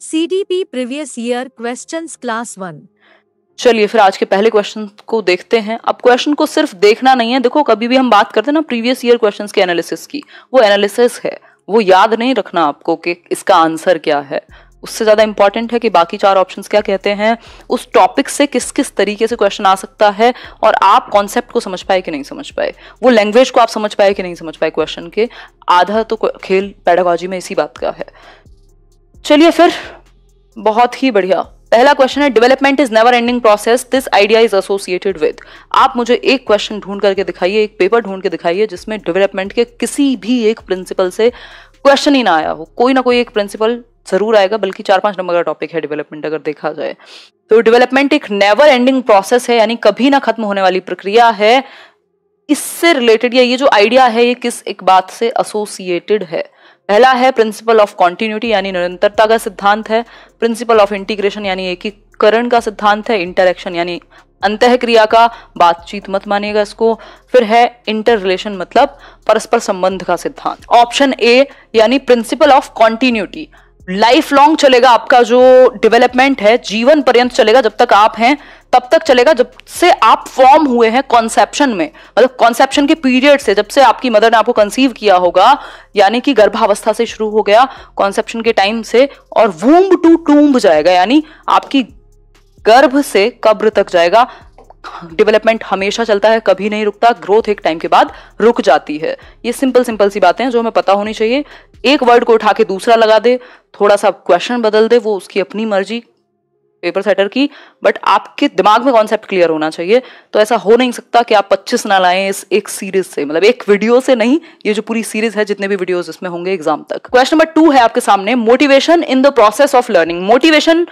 CDP previous year questions class one चलिए फिर आज के पहले क्वेश्चन को देखते हैं अब क्वेश्चन को सिर्फ देखना नहीं है देखो कभी भी हम बात करते हैं ना प्रीवियस ईयर क्वेश्चंस के एनालिसिस की वो एनालिसिस है वो याद नहीं रखना आपको कि इसका आंसर क्या है उससे ज़्यादा इंपॉर्टेंट है कि बाकी चार ऑप्शंस क्या कहते हैं उस टॉपिक से किस किस तरीके से क्वेश्चन आ सकता है और आप कॉन्सेप्ट को समझ पाए कि नहीं समझ पाए वो लैंग्वेज को आप समझ पाए कि नहीं समझ पाए क्वेश्चन के आधा तो खेल पैडागॉजी में इसी बात का है चलिए फिर बहुत ही बढ़िया पहला क्वेश्चन है development is never ending process this idea is associated with आप मुझे एक क्वेश्चन ढूंढ करके दिखाइए एक पेपर ढूंढ के दिखाइए जिसमें डेवलपमेंट के किसी भी एक प्रिंसिपल से क्वेश्चन ही ना आया हो कोई ना कोई एक प्रिंसिपल जरूर आएगा बल्कि चार पांच नंबर का टॉपिक है डेवलपमेंट अगर देखा जाए तो डेवलपमेंट एक नेवर एंडिंग प्रोसेस है यानी कभी ना खत्म होने वाली प्रक्रिया है इससे रिलेटेड या ये जो आइडिया है ये किस एक बात से एसोसिएटेड है पहला है प्रिंसिपल ऑफ कॉन्टिन्यूटी यानी निरंतरता का सिद्धांत है प्रिंसिपल ऑफ इंटीग्रेशन यानी एकीकरण का सिद्धांत है इंटरेक्शन यानी अंत क्रिया का बातचीत मत मानिएगा इसको फिर है इंटर रिलेशन मतलब परस्पर संबंध का सिद्धांत ऑप्शन ए यानी principle of continuity life long चलेगा आपका जो डेवलपमेंट है जीवन पर्यंत चलेगा जब तक आप हैं तब तक चलेगा जब से आप फॉर्म हुए हैं कॉन्सेप्शन में मतलब कॉन्सेप्शन के पीरियड से जब से आपकी मदर ने आपको कंसीव किया होगा यानी कि गर्भावस्था से शुरू हो गया कॉन्सेप्शन के टाइम से और वूम्ब टू टूम्ब जाएगा यानी आपकी गर्भ से कब्र तक जाएगा डेवलपमेंट हमेशा चलता है कभी नहीं रुकता ग्रोथ एक टाइम के बाद रुक जाती है ये सिंपल सिंपल सी बातें हैं जो हमें पता होनी चाहिए एक वर्ड को उठा के दूसरा लगा दे थोड़ा सा क्वेश्चन बदल दे वो उसकी अपनी मर्जी पेपर सेटर की बट आपके दिमाग में कॉन्सेप्ट क्लियर होना चाहिए तो ऐसा हो नहीं सकता कि आप 25 ना लाएं इस एक सीरीज से मतलब एक वीडियो से नहीं ये जो पूरी सीरीज है जितने भी वीडियोस इसमें होंगे एग्जाम तक क्वेश्चन नंबर टू है आपके सामने motivation in the process of learning motivation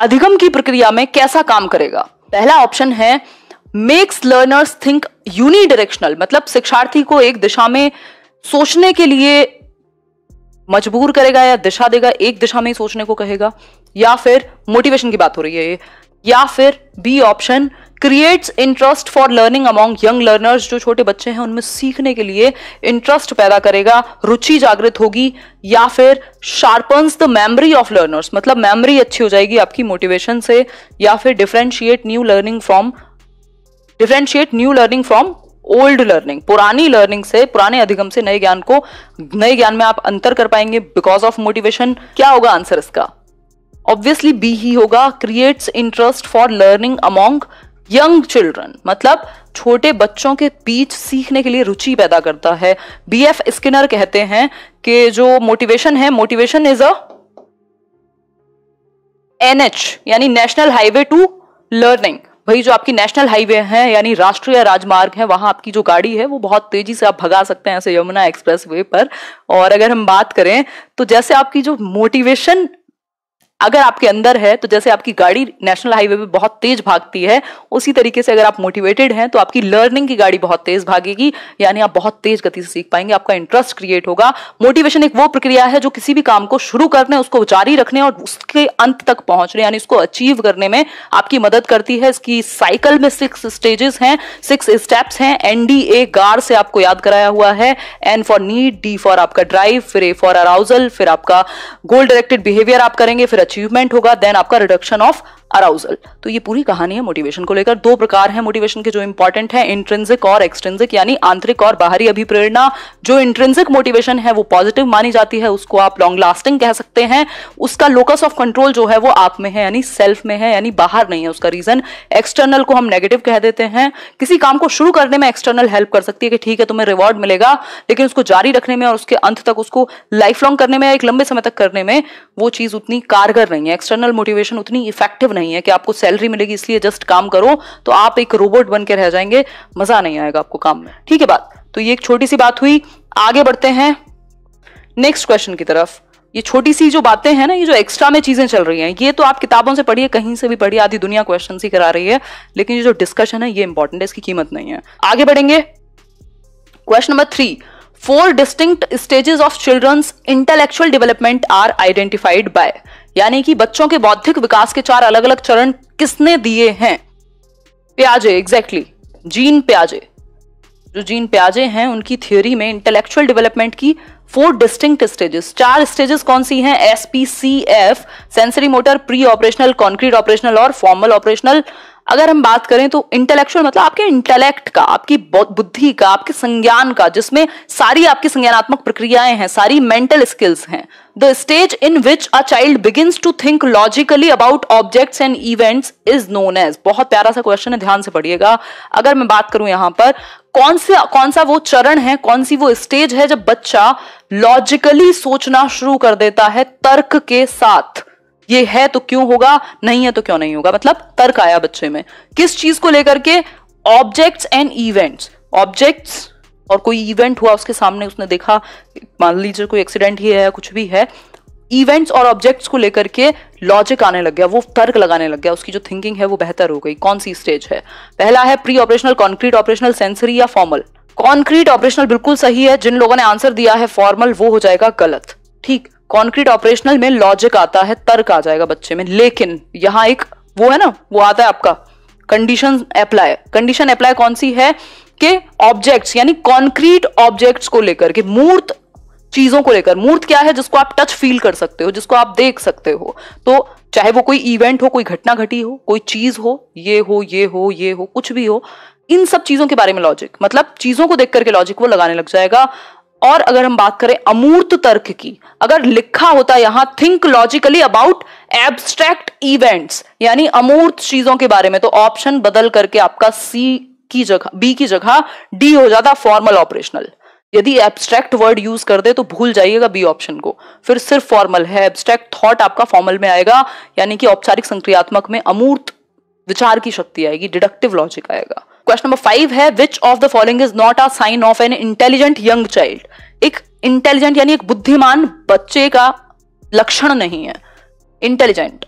अधिगम की प्रक्रिया में कैसा काम करेगा पहला ऑप्शन है मेक्स लर्नर्स थिंक यूनिडायरेक्शनल मतलब शिक्षार्थी को एक दिशा में सोचने के लिए मजबूर करेगा या दिशा देगा एक दिशा में ही सोचने को कहेगा या फिर मोटिवेशन की बात हो रही है ये या फिर B option creates interest for learning among young learners जो छोटे बच्चे हैं उनमें सीखने के लिए इंटरेस्ट पैदा करेगा रुचि जागृत होगी या फिर sharpens the memory of learners मतलब मेमरी अच्छी हो जाएगी आपकी मोटिवेशन से या फिर differentiate new learning from differentiate new learning from old learning पुरानी लर्निंग से पुराने अधिगम से नए ज्ञान को नए ज्ञान में आप अंतर कर पाएंगे बिकॉज ऑफ मोटिवेशन क्या होगा आंसर इसका ऑब्वियसली बी ही होगा creates interest for learning among young children मतलब छोटे बच्चों के बीच सीखने के लिए रुचि पैदा करता है बी एफ स्किनर कहते हैं कि जो मोटिवेशन है मोटिवेशन इज अ एनएच यानी नेशनल हाईवे टू लर्निंग भाई जो आपकी नेशनल हाईवे है यानी राष्ट्रीय राजमार्ग है वहां आपकी जो गाड़ी है वो बहुत तेजी से आप भगा सकते हैं ऐसे यमुना एक्सप्रेस वे पर और अगर हम बात करें तो जैसे आपकी जो मोटिवेशन अगर आपके अंदर है तो जैसे आपकी गाड़ी नेशनल हाईवे पे बहुत तेज भागती है उसी तरीके से अगर आप मोटिवेटेड हैं तो आपकी लर्निंग की गाड़ी बहुत तेज भागेगी यानी आप बहुत तेज गति से सीख पाएंगे आपका इंटरेस्ट क्रिएट होगा मोटिवेशन एक वो प्रक्रिया है जो किसी भी काम को शुरू करने उसको जारी रखने और उसके अंत तक पहुंचने यानी उसको अचीव करने में आपकी मदद करती है इसकी साइकिल में सिक्स स्टेजेस हैं सिक्स स्टेप्स हैं एनडीए गार से आपको याद कराया हुआ है N for need D for आपका ड्राइव फिर ए फॉर अराउजल फिर आपका गोल डायरेक्टेड बिहेवियर आप करेंगे फिर अचीवमेंट होगा देन आपका रिडक्शन ऑफ अराउजल तो ये पूरी कहानी है मोटिवेशन को लेकर दो प्रकार है मोटिवेशन के जो इंपॉर्टेंट है इंट्रेंसिक और एक्सट्रेंसिक यानी आंतरिक और बाहरी अभिप्रेरणा जो इंट्रेंसिक मोटिवेशन है वो पॉजिटिव मानी जाती है उसको आप लॉन्ग लास्टिंग कह सकते हैं उसका लोकस ऑफ कंट्रोल जो है वो आप में है यानी सेल्फ में है यानी बाहर नहीं है उसका रीजन एक्सटर्नल को हम नेगेटिव कह देते हैं किसी काम को शुरू करने में एक्सटर्नल हेल्प कर सकती है कि ठीक है तुम्हें रिवॉर्ड मिलेगा लेकिन उसको जारी रखने में और उसके अंत तक उसको लाइफ लॉन्ग करने में या एक लंबे समय तक करने में वो चीज उतनी कारगर नहीं है एक्सटर्नल मोटिवेशन उतनी इफेक्टिव नहीं नहीं है कि आपको सैलरी मिलेगी इसलिए जस्ट काम करो तो आप एक रोबोट बन के रह जाएंगे मजा नहीं आएगा आपको काम में ठीक है बात तो ये एक छोटी सी बात हुई आगे बढ़ते हैं नेक्स्ट क्वेश्चन की तरफ ये छोटी सी जो बातें हैं ना ये जो एक्स्ट्रा में चीजें चल रही हैं ये तो आप किताबों से पढ़िए कहीं से भी पढ़िए आधी दुनिया क्वेश्चन ही करा रही है लेकिन ये जो डिस्कशन है ये इंपॉर्टेंट है इसकी कीमत नहीं है आगे बढ़ेंगे question number three four distinct stages of children's intellectual development are identified by यानी कि बच्चों के बौद्धिक विकास के चार अलग अलग चरण किसने दिए हैं प्याजे एग्जैक्टली exactly, जीन प्याजे जो जीन प्याजे हैं उनकी थ्योरी में इंटेलेक्चुअल डेवलपमेंट की फोर डिस्टिंक्ट स्टेजेस चार स्टेजेस कौन सी हैं S P C F sensory motor pre operational concrete operational और फॉर्मल ऑपरेशनल अगर हम बात करें तो इंटेलेक्चुअल मतलब आपके इंटेलेक्ट का आपकी बुद्धि का आपके संज्ञान का जिसमें सारी आपकी संज्ञानात्मक प्रक्रियाएं हैं सारी मेंटल स्किल्स हैं the stage in which a child begins to think logically about objects and events is known as बहुत प्यारा सा क्वेश्चन है ध्यान से पढ़िएगा अगर मैं बात करूं यहां पर कौन सा कौन सा वो चरण है कौन सी वो स्टेज है जब बच्चा लॉजिकली सोचना शुरू कर देता है तर्क के साथ ये है तो क्यों होगा नहीं है तो क्यों नहीं होगा मतलब तर्क आया बच्चे में किस चीज को लेकर के ऑब्जेक्ट्स एंड इवेंट्स ऑब्जेक्ट्स और कोई इवेंट हुआ उसके सामने उसने देखा मान लीजिए कोई एक्सीडेंट ही है कुछ भी है इवेंट्स और ऑब्जेक्ट्स को लेकर के लॉजिक आने लग गया वो तर्क लगाने लग गया उसकी जो थिंकिंग है वो बेहतर हो गई कौन सी स्टेज है पहला है pre operational concrete operational sensory या फॉर्मल कॉन्क्रीट ऑपरेशनल बिल्कुल सही है जिन लोगों ने आंसर दिया है फॉर्मल वो हो जाएगा गलत ठीक कॉन्क्रीट ऑपरेशनल में लॉजिक आता है तर्क आ जाएगा बच्चे में लेकिन यहाँ एक वो है ना वो आता है आपका कंडीशन अप्लाई कंडीशन अप्लाई कौन सी है कि ऑब्जेक्ट्स यानी कॉन्क्रीट ऑब्जेक्ट्स को लेकर के मूर्त चीजों को लेकर मूर्त क्या है जिसको आप टच फील कर सकते हो जिसको आप देख सकते हो तो चाहे वो कोई इवेंट हो कोई घटना घटी हो कोई चीज हो ये हो ये हो ये हो कुछ भी हो इन सब चीजों के बारे में लॉजिक मतलब चीजों को देख करके लॉजिक वो लगाने लग जाएगा और अगर हम बात करें अमूर्त तर्क की अगर लिखा होता यहां think logically about abstract events यानी अमूर्त चीजों के बारे में तो ऑप्शन बदल करके आपका सी की जगह बी की जगह डी हो जाता फॉर्मल ऑपरेशनल यदि एब्स्ट्रैक्ट वर्ड यूज कर दे तो भूल जाइएगा बी ऑप्शन को फिर सिर्फ फॉर्मल है एब्स्ट्रैक्ट थॉट आपका फॉर्मल में आएगा यानी कि औपचारिक संक्रियात्मक में अमूर्त विचार की शक्ति आएगी डिडक्टिव लॉजिक आएगा क्वेश्चन नंबर फाइव है which of the following is not a sign of an intelligent young child एक इंटेलिजेंट यानी एक बुद्धिमान बच्चे का लक्षण नहीं है intelligent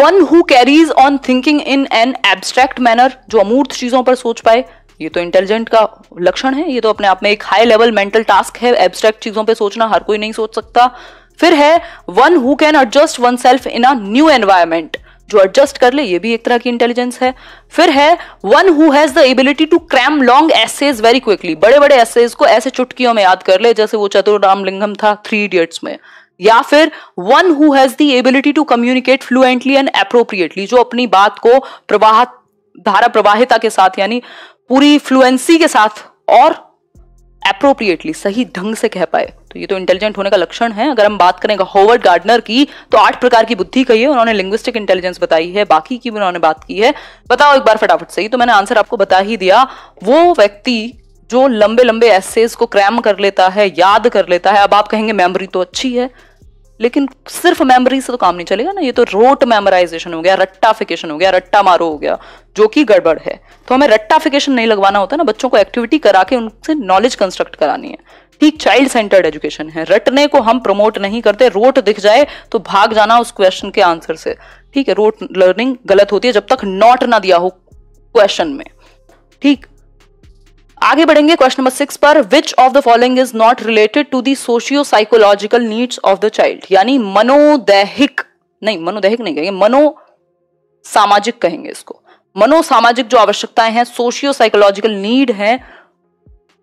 one who carries on thinking in an abstract manner जो अमूर्त चीजों पर सोच पाए ये तो इंटेलिजेंट का लक्षण है ये तो अपने आप में एक हाई लेवल मेंटल टास्क है एब्स्ट्रैक्ट चीजों पर सोचना हर कोई नहीं सोच सकता फिर है one who can adjust oneself in a new environment जो एडजस्ट कर ले ये भी एक तरह की इंटेलिजेंस है फिर है one who has the ability to cram long essays very quickly बड़े बड़े एसेज को ऐसे चुटकियों में याद कर ले जैसे वो चतुर रामलिंगम था थ्री इडियट्स में या फिर one who has the ability to communicate fluently and appropriately जो अपनी बात को प्रवाह धारा प्रवाहिता के साथ यानी पूरी फ्लुएंसी के साथ और अप्रोप्रिएटली सही ढंग से कह पाए तो ये तो इंटेलिजेंट होने का लक्षण है अगर हम बात करें हॉवर्ड गार्डनर की तो आठ प्रकार की बुद्धि कही है उन्होंने लिंग्विस्टिक इंटेलिजेंस बताई है बाकी की भी उन्होंने बात की है बताओ एक बार फटाफट सही तो मैंने आंसर आपको बता ही दिया वो व्यक्ति जो लंबे लंबे एसेज को क्रैम कर लेता है याद कर लेता है अब आप कहेंगे मेमोरी तो अच्छी है लेकिन सिर्फ मेमोरी से तो काम नहीं चलेगा ना ये तो रोट मेमोराइजेशन हो गया रट्टाफिकेशन हो गया रट्टा मारो हो गया जो कि गड़बड़ है तो हमें रट्टाफिकेशन नहीं लगवाना होता ना बच्चों को एक्टिविटी करा के उनसे नॉलेज कंस्ट्रक्ट करानी है ठीक चाइल्ड सेंटर्ड एजुकेशन है रटने को हम प्रमोट नहीं करते रोट दिख जाए तो भाग जाना उस क्वेश्चन के आंसर से ठीक है रोट लर्निंग गलत होती है जब तक नॉट ना दिया हो क्वेश्चन में ठीक आगे बढ़ेंगे क्वेश्चन नंबर सिक्स पर which of the following is not related to the socio psychological needs of the child यानी मनोदैहिक नहीं मनोदैहिक नहीं कहेंगे मनो सामाजिक कहेंगे इसको मनोसामाजिक जो आवश्यकताएं हैं सोशियो साइकोलॉजिकल नीड है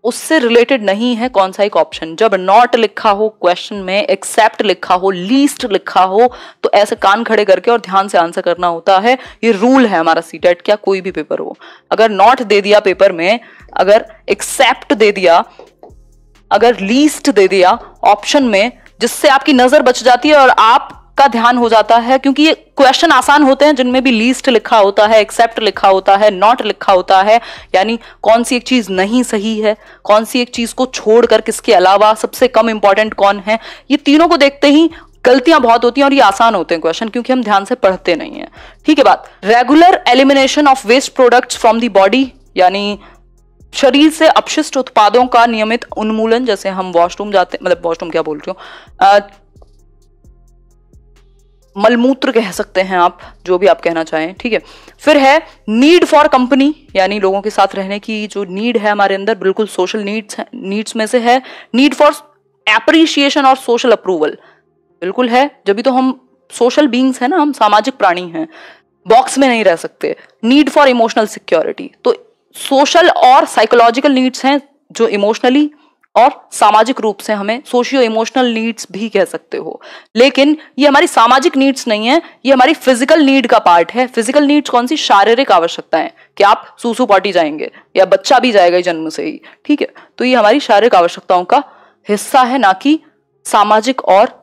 उससे रिलेटेड नहीं है कौन सा एक ऑप्शन जब नॉट लिखा हो क्वेश्चन में एक्सेप्ट लिखा हो लीस्ट लिखा हो तो ऐसे कान खड़े करके और ध्यान से आंसर करना होता है ये रूल है हमारा सी टेट क्या कोई भी पेपर हो अगर नॉट दे दिया पेपर में अगर एक्सेप्ट दे दिया अगर लीस्ट दे दिया ऑप्शन में जिससे आपकी नजर बच जाती है और आप का ध्यान हो जाता है क्योंकि ये क्वेश्चन आसान होते हैं जिनमें भी लीस्ट लिखा होता है एक्सेप्ट लिखा होता है नॉट लिखा होता है यानी कौन सी एक चीज नहीं सही है कौन सी एक चीज को छोड़कर किसके अलावा सबसे कम इंपॉर्टेंट कौन है ये तीनों को देखते ही गलतियां बहुत होती हैं और ये आसान होते हैं क्वेश्चन क्योंकि हम ध्यान से पढ़ते नहीं है ठीक है बात regular elimination of waste products from the body यानी शरीर से अपशिष्ट उत्पादों का नियमित उन्मूलन जैसे हम वॉशरूम जाते मतलब वॉशरूम क्या बोल रहे हो मलमूत्र कह सकते हैं आप जो भी आप कहना चाहें ठीक है फिर है नीड फॉर कंपनी यानी लोगों के साथ रहने की जो नीड है हमारे अंदर बिल्कुल सोशल नीड्स नीड्स में से है नीड फॉर एप्रिशिएशन और सोशल अप्रूवल बिल्कुल है जब भी तो हम सोशल बींग्स हैं ना हम सामाजिक प्राणी हैं बॉक्स में नहीं रह सकते नीड फॉर इमोशनल सिक्योरिटी तो सोशल और साइकोलॉजिकल नीड्स हैं जो इमोशनली और सामाजिक रूप से हमें सोशियो इमोशनल नीड्स भी कह सकते हो लेकिन ये हमारी सामाजिक नीड्स नहीं है ये हमारी फिजिकल नीड का पार्ट है फिजिकल नीड्स कौन सी शारीरिक आवश्यकता है कि आप सूसू पार्टी जाएंगे या बच्चा भी जाएगा जन्म से ही ठीक है तो ये हमारी शारीरिक आवश्यकताओं का हिस्सा है ना कि सामाजिक और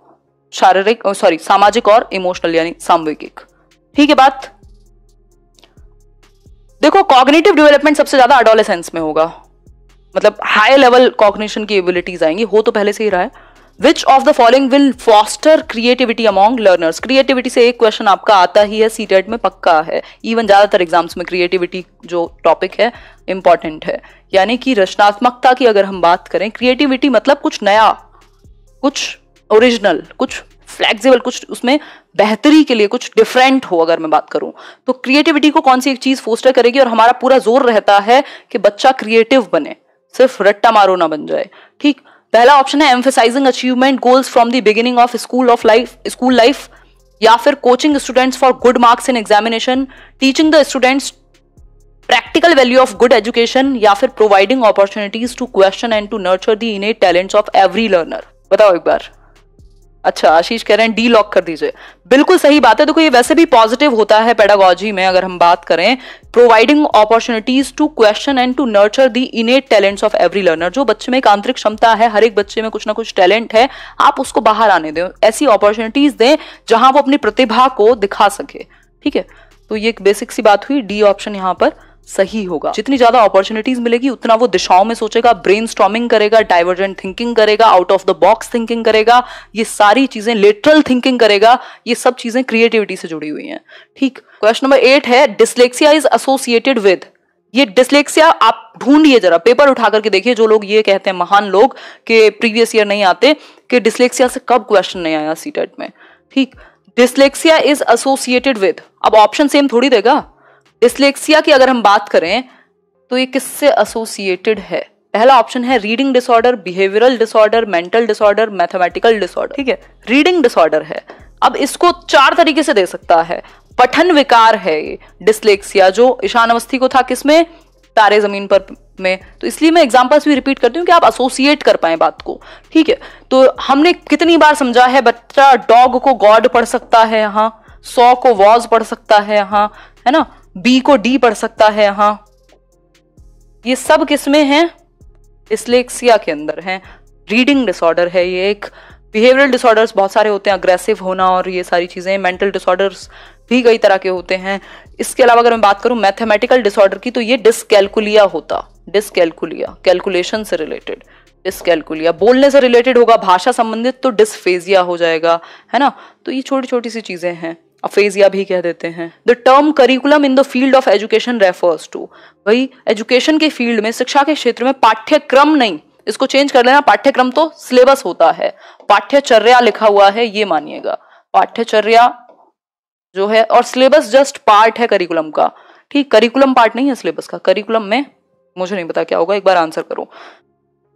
शारीरिक सॉरी सामाजिक और इमोशनल यानी सामविकिक ठीक है बात देखो कॉग्निटिव डेवलपमेंट सबसे ज्यादा अडोलेसेंस में होगा मतलब हाई लेवल कॉग्निशन की एबिलिटीज आएंगी हो तो पहले से ही रहा है which of the following will foster creativity among learners creativity से एक क्वेश्चन आपका आता ही है सी e में पक्का है इवन ज़्यादातर एग्जाम्स में क्रिएटिविटी जो टॉपिक है इंपॉर्टेंट है यानी कि रचनात्मकता की अगर हम बात करें क्रिएटिविटी मतलब कुछ नया कुछ ओरिजिनल कुछ फ्लेक्सिबल कुछ उसमें बेहतरी के लिए कुछ डिफरेंट हो अगर मैं बात करूं तो क्रिएटिविटी को कौन सी एक चीज़ फोस्टर करेगी और हमारा पूरा जोर रहता है कि बच्चा क्रिएटिव बने सिर्फ रट्टा मारो ना बन जाए ठीक पहला ऑप्शन है emphasising achievement goals from the beginning of school of life school life या फिर coaching students for good marks in examination teaching the students practical value of good education या फिर providing opportunities to question and to nurture the in talents of every learner बताओ एक बार अच्छा आशीष कह रहे हैं डी लॉक कर दीजिए बिल्कुल सही बात है देखो ये वैसे भी पॉजिटिव होता है पेडागॉजी में अगर हम बात करें providing opportunities to question and to nurture the innate talents of every learner जो बच्चे में एक आंतरिक क्षमता है हर एक बच्चे में कुछ ना कुछ टैलेंट है आप उसको बाहर आने दें ऐसी अपॉर्चुनिटीज दें जहां वो अपनी प्रतिभा को दिखा सके ठीक है तो ये एक बेसिक सी बात हुई डी ऑप्शन यहां पर सही होगा जितनी ज्यादा अपॉर्चुनिटीज मिलेगी उतना वो दिशाओं में सोचेगा ब्रेन करेगा डाइवर्जेंट थिंकिंग करेगा out of the box thinking करेगा ये सारी चीजें लिटरल थिंकिंग करेगा ये सब चीजें क्रिएटिविटी से जुड़ी हुई हैं ठीक क्वेश्चन नंबर एट है डिसलेक्सिया इज एसोसिएटेड विद ये डिसलेक्सिया आप ढूंढिए जरा पेपर उठा करके देखिए जो लोग ये कहते हैं महान लोग के प्रीवियस ईयर नहीं आते कि डिस्लेक्सिया से कब क्वेश्चन नहीं आया सीटेट में ठीक डिसलेक्सिया इज एसोसिएटेड विद अब ऑप्शन सेम थोड़ी देगा डिसलेक्सिया की अगर हम बात करें तो ये किससे एसोसिएटेड है पहला ऑप्शन है reading disorder behavioural disorder mental disorder mathematical disorder ठीक है रीडिंग डिसऑर्डर है अब इसको चार तरीके से दे सकता है पठन विकार है ये डिसलेक्सिया जो ईशान अवस्थी को था किसमें तारे जमीन पर में तो इसलिए मैं एग्जाम्पल्स भी रिपीट करती हूँ कि आप एसोसिएट कर पाए बात को ठीक है तो हमने कितनी बार समझा है बच्चा डॉग को गॉड पढ़ सकता है यहाँ सौ को वॉज पढ़ सकता है यहाँ है ना बी को डी पढ़ सकता है यहां ये सब किसमें हैं डिस्लेक्सिया के अंदर हैं रीडिंग डिसऑर्डर है ये एक बिहेवियरल डिसऑर्डर्स बहुत सारे होते हैं अग्रेसिव होना और ये सारी चीज़ें मेंटल डिसऑर्डर्स भी कई तरह के होते हैं इसके अलावा अगर मैं बात करूँ मैथमेटिकल डिसऑर्डर की तो ये डिसकैलकुलिया होता डिसकैलकुलिया कैलकुलेशन से रिलेटेड डिसकैलकुलिया बोलने से रिलेटेड होगा भाषा संबंधित तो डिसफेजिया हो जाएगा है ना तो ये छोटी छोटी सी चीज़ें हैं अफेजिया भी कह देते हैं the term curriculum in the field of education refers to भाई एजुकेशन के फील्ड में शिक्षा के क्षेत्र में पाठ्यक्रम नहीं इसको चेंज कर लेना पाठ्यक्रम तो सिलेबस होता है पाठ्यचर्या लिखा हुआ है ये मानिएगा पाठ्यचर्या जो है और सिलेबस जस्ट पार्ट है करिकुलम का ठीक करिकुलम पार्ट नहीं है सिलेबस का करिकुलम में मुझे नहीं पता क्या होगा एक बार आंसर करो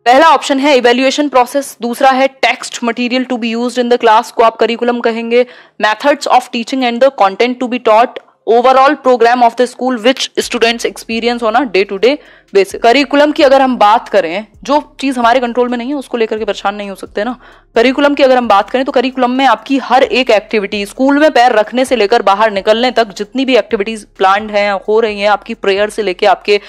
पहला ऑप्शन है इवेल्युएशन प्रोसेस दूसरा है text material to be used in the class को आप करिकुलम कहेंगे methods of teaching and the content to be taught overall programme of the school which students experience होना day to day basis curriculum की अगर हम बात करें जो चीज़ हमारे कंट्रोल में नहीं है उसको लेकर के परेशान नहीं हो सकते ना करिकुलम की अगर हम बात करें तो करिकुलम में आपकी हर एक एक्टिविटी स्कूल में पैर रखने से लेकर बाहर निकलने तक जितनी भी एक्टिविटीज प्लान हैं हो रही हैं आपकी प्रेयर से लेकर आपके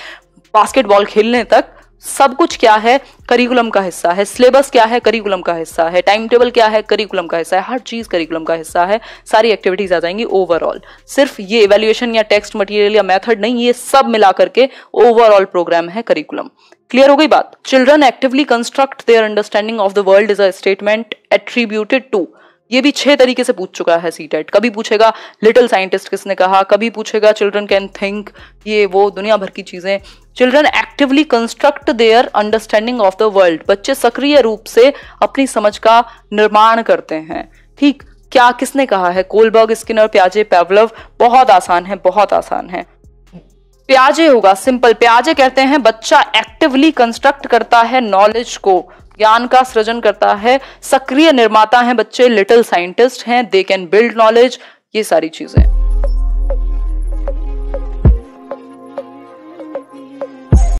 बास्केटबॉल खेलने तक सब कुछ क्या है करिकुलम का हिस्सा है सिलेबस क्या है करिकुलम का हिस्सा है टाइम टेबल क्या है करिकुलम का हिस्सा है हर चीज करिकुलम का हिस्सा है सारी एक्टिविटीज आ जाएंगी ओवरऑल सिर्फ ये इवेल्युएशन या टेक्स्ट मटेरियल या मेथड नहीं ये सब मिला करके ओवरऑल प्रोग्राम है करिकुलम क्लियर हो गई बात children actively construct their understanding of the world is a statement attributed to ये भी छह तरीके से पूछ चुका है सी टेट e कभी पूछेगा लिटिल साइंटिस्ट किसने कहा कभी पूछेगा चिल्ड्रन कैन थिंक ये वो दुनिया भर की चीजें children actively construct their understanding of the world बच्चे सक्रिय रूप से अपनी समझ का निर्माण करते हैं ठीक क्या किसने कहा है कोलबर्ग स्किनर प्याजे पेवलव बहुत आसान है बहुत आसान है प्याजे होगा सिंपल प्याजे कहते हैं बच्चा एक्टिवली कंस्ट्रक्ट करता है नॉलेज को ज्ञान का सृजन करता है सक्रिय निर्माता है बच्चे लिटिल साइंटिस्ट हैं दे कैन बिल्ड नॉलेज ये सारी चीजें